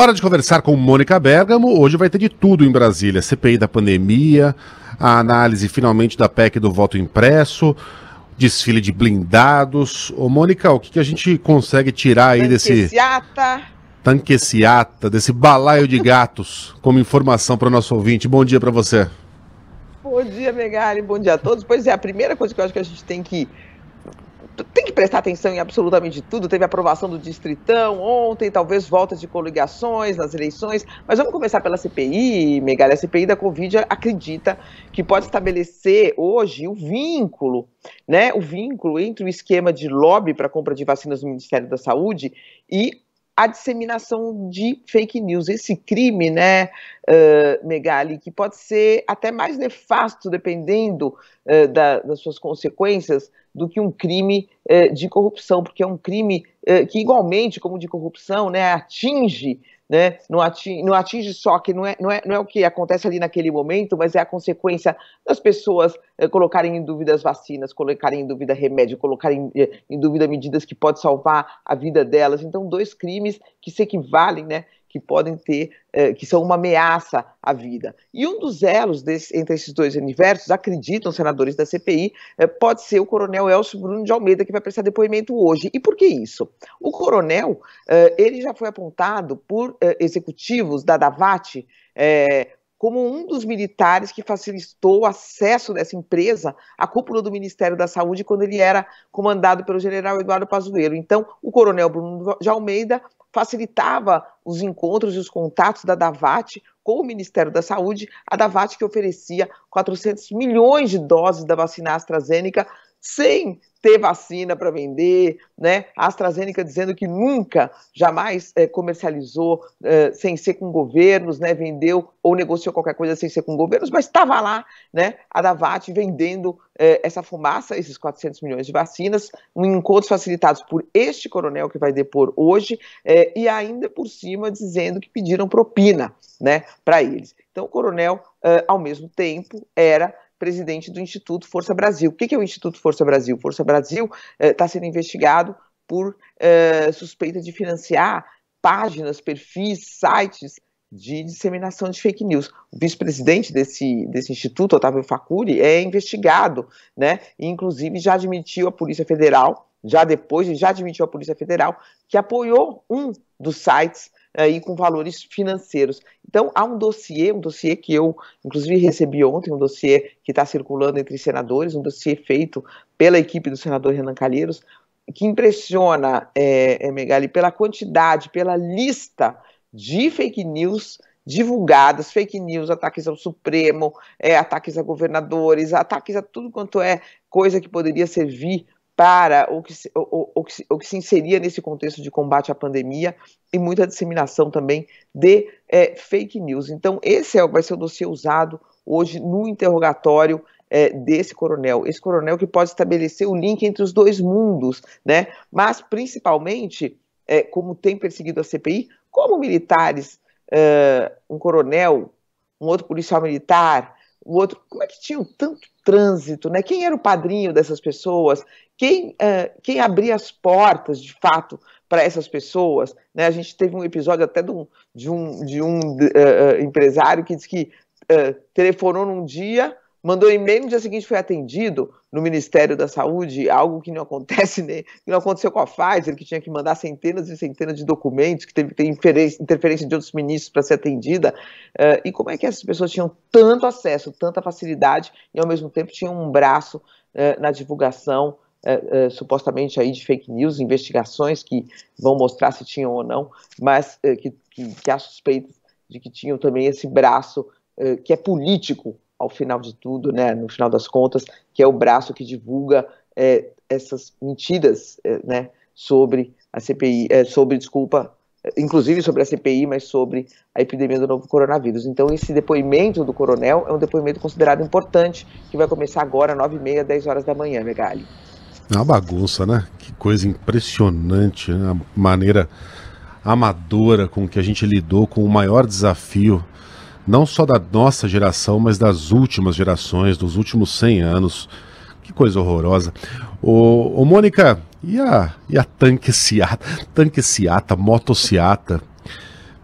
Hora de conversar com Mônica Bergamo. Hoje vai ter de tudo em Brasília: CPI da pandemia, a análise finalmente da PEC do voto impresso, desfile de blindados. Ô, Mônica, o que, que a gente consegue tirar aí Tanqueciata. desse. Tanqueciata, desse balaio de gatos, como informação para o nosso ouvinte. Bom dia para você. Bom dia, Megali. Bom dia a todos. Pois é, a primeira coisa que eu acho que a gente tem que tem que prestar atenção em absolutamente tudo. Teve aprovação do Distritão ontem, talvez voltas de coligações nas eleições. Mas vamos começar pela CPI, Megali. A CPI da Covid acredita que pode estabelecer hoje o vínculo, né? O vínculo entre o esquema de lobby para compra de vacinas do Ministério da Saúde e a disseminação de fake news. Esse crime, né, uh, Megali, que pode ser até mais nefasto, dependendo uh, da, das suas consequências, do que um crime uh, de corrupção, porque é um crime eh, que igualmente, como de corrupção, né, atinge, né, não, atinge não atinge só que não é, não, é, não é o que acontece ali naquele momento, mas é a consequência das pessoas eh, colocarem em dúvida as vacinas, colocarem em dúvida remédio, colocarem eh, em, dúvida medidas que podem salvar a vida delas. Então, dois crimes que se equivalem, né, que podem ter, é, que são uma ameaça à vida. E um dos elos desse, entre esses dois universos, acreditam senadores da CPI, é, pode ser o coronel Elcio Bruno de Almeida, que vai prestar depoimento hoje. E por que isso? O coronel, é, ele já foi apontado por executivos da Davat, como um dos militares que facilitou o acesso dessa empresa à cúpula do Ministério da Saúde quando ele era comandado pelo general Eduardo Pazuello. Então, o coronel Bruno de Almeida facilitava os encontros e os contatos da Davat com o Ministério da Saúde, a Davat que oferecia 400 milhões de doses da vacina AstraZeneca sem ter vacina para vender, né? A AstraZeneca dizendo que nunca, jamais é, comercializou é, sem ser com governos, né? Vendeu ou negociou qualquer coisa sem ser com governos, mas estava lá, né? A Davat vendendo é, essa fumaça, esses 400 milhões de vacinas, em encontros facilitados por este coronel que vai depor hoje e ainda por cima dizendo que pediram propina, né? Para eles. Então o coronel, ao mesmo tempo, era presidente do Instituto Força Brasil. O que é o Instituto Força Brasil? Força Brasil está eh, sendo investigado por eh, suspeita de financiar páginas, perfis, sites de disseminação de fake news. O vice-presidente desse, desse instituto, Otávio Facuri, é investigado, né? E, inclusive já admitiu a Polícia Federal, já depois já admitiu a Polícia Federal que apoiou um dos sites aí é, com valores financeiros. Então, há um dossiê, um dossiê que eu, inclusive, recebi ontem, um dossiê que está circulando entre senadores, um dossiê feito pela equipe do senador Renan Calheiros, que impressiona, é, é, Megali, pela quantidade, pela lista de fake news divulgadas, fake news, ataques ao Supremo, é, ataques a governadores, ataques a tudo quanto é coisa que poderia servir para o que, se, o, o, o que se inseria nesse contexto de combate à pandemia e muita disseminação também de é, fake news. Então, esse é, vai ser o dossiê usado hoje no interrogatório é, desse coronel. Esse coronel que pode estabelecer o link entre os dois mundos, né? Mas, principalmente, é, como tem perseguido a CPI, como militares, um coronel, um outro policial militar, o outro. Como é que tinham tanto trânsito, né? Quem era o padrinho dessas pessoas? Quem, uh, quem abria as portas, de fato, para essas pessoas? Né? A gente teve um episódio até de um, de um, de um uh, empresário que disse que uh, telefonou num dia mandou e-mail no dia seguinte foi atendido no Ministério da Saúde, algo que não acontece nem né? que não aconteceu com a Pfizer, que tinha que mandar centenas e centenas de documentos, que teve, ter interferência de outros ministros para ser atendida. Uh, e como é que essas pessoas tinham tanto acesso, tanta facilidade e ao mesmo tempo tinham um braço uh, na divulgação? Uh, supostamente aí de fake news, investigações que vão mostrar se tinham ou não, mas que, que, que há suspeitas de que tinham também esse braço que é político ao final de tudo, né, no final das contas, que é o braço que divulga é, essas mentiras, é, né, sobre a CPI, é, sobre, desculpa, inclusive sobre a CPI, mas sobre a epidemia do novo coronavírus. Então, esse depoimento do coronel é um depoimento considerado importante, que vai começar agora, 9h30, 10 horas da manhã, Megali. Né, é uma bagunça, né? Que coisa impressionante, né? a maneira amadora com que a gente lidou com o maior desafio não só da nossa geração, mas das últimas gerações, dos últimos 100 anos. Que coisa horrorosa. Ô, ô Mônica, e a, e a tanque Seata, tanque ciata, motociata?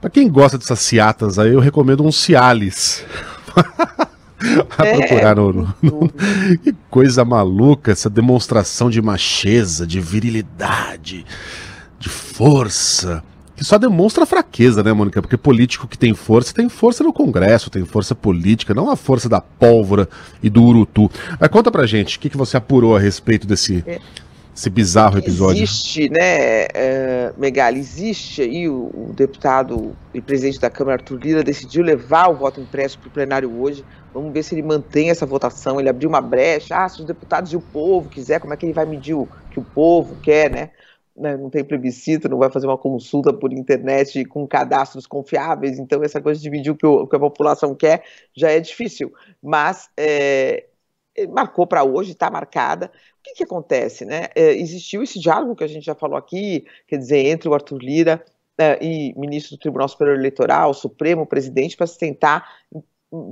Pra quem gosta dessas seatas aí, eu recomendo um Cialis. a é, procurar no, no, no, uhum. Que coisa maluca essa demonstração de macheza, de virilidade, de força que só demonstra fraqueza, né, Mônica? Porque político que tem força, tem força no Congresso, tem força política, não a força da pólvora e do urutu. Mas conta pra gente, o que, que você apurou a respeito desse, desse é. bizarro episódio? Existe, né, uh, Megali, existe aí o, o, deputado e presidente da Câmara, Arthur Lira, decidiu levar o voto impresso para o plenário hoje. Vamos ver se ele mantém essa votação. Ele abriu uma brecha. Ah, se os deputados e o povo quiser, como é que ele vai medir o que o povo quer, né? né, não tem plebiscito, não vai fazer uma consulta por internet com cadastros confiáveis, então essa coisa de dividir o que, o que a população quer já é difícil. Mas é, é marcou para hoje, está marcada. O que, que acontece? Né? É, existiu esse diálogo que a gente já falou aqui, quer dizer, entre o Arthur Lira é, e ministro do Tribunal Superior Eleitoral, Supremo, presidente, para se tentar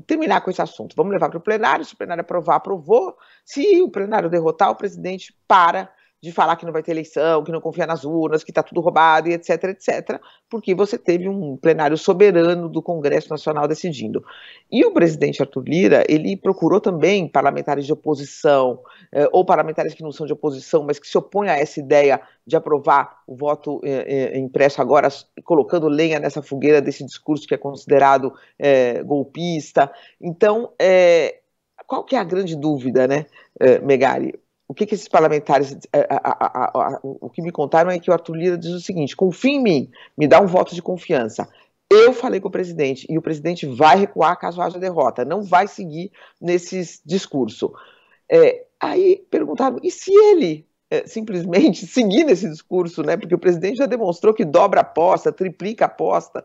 terminar com esse assunto. Vamos levar para o plenário, se o plenário aprovar, aprovou. Se o plenário derrotar, o presidente para de falar que não vai ter eleição, que não confia nas urnas, que está tudo roubado e etc, etc, porque você teve um plenário soberano do Congresso Nacional decidindo. E o presidente Arthur Lira, ele procurou também parlamentares de oposição, eh, ou parlamentares que não são de oposição, mas que se opõem a essa ideia de aprovar o voto eh, eh impresso agora, colocando lenha nessa fogueira desse discurso que é considerado eh, golpista. Então, eh, qual que é a grande dúvida, né, eh, Megari? o que, que esses parlamentares, é, é, a, a, a, o que me contaram é que o Arthur Lira diz o seguinte: confia em mim, me dá um voto de confiança. Eu falei com o presidente e o presidente vai recuar caso haja derrota, não vai seguir nesse discurso. É, aí perguntaram: e se ele é, simplesmente seguir nesse discurso, né? Porque o presidente já demonstrou que dobra a aposta, triplica a aposta.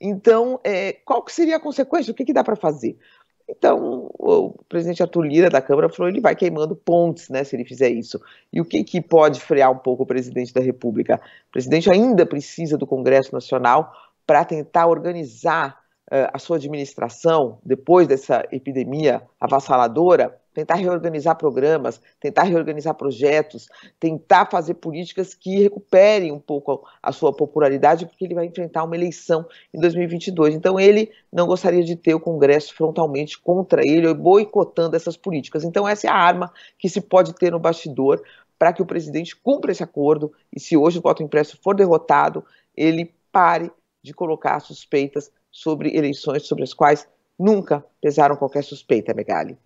Então, é, qual que seria a consequência? O que, que dá para fazer? Então, o presidente Arthur Lira da Câmara falou ele vai queimando pontes, né, se ele fizer isso. E o que, que pode frear um pouco o presidente da República? O presidente ainda precisa do Congresso Nacional para tentar organizar uh, a sua administração depois dessa epidemia avassaladora tentar reorganizar programas, tentar reorganizar projetos, tentar fazer políticas que recuperem um pouco a sua popularidade, porque ele vai enfrentar uma eleição em 2022. Então, ele não gostaria de ter o Congresso frontalmente contra ele, boicotando essas políticas. Então, essa é a arma que se pode ter no bastidor para que o presidente cumpra esse acordo e, se hoje o voto impresso for derrotado, ele pare de colocar suspeitas sobre eleições sobre as quais nunca pesaram qualquer suspeita, Megali.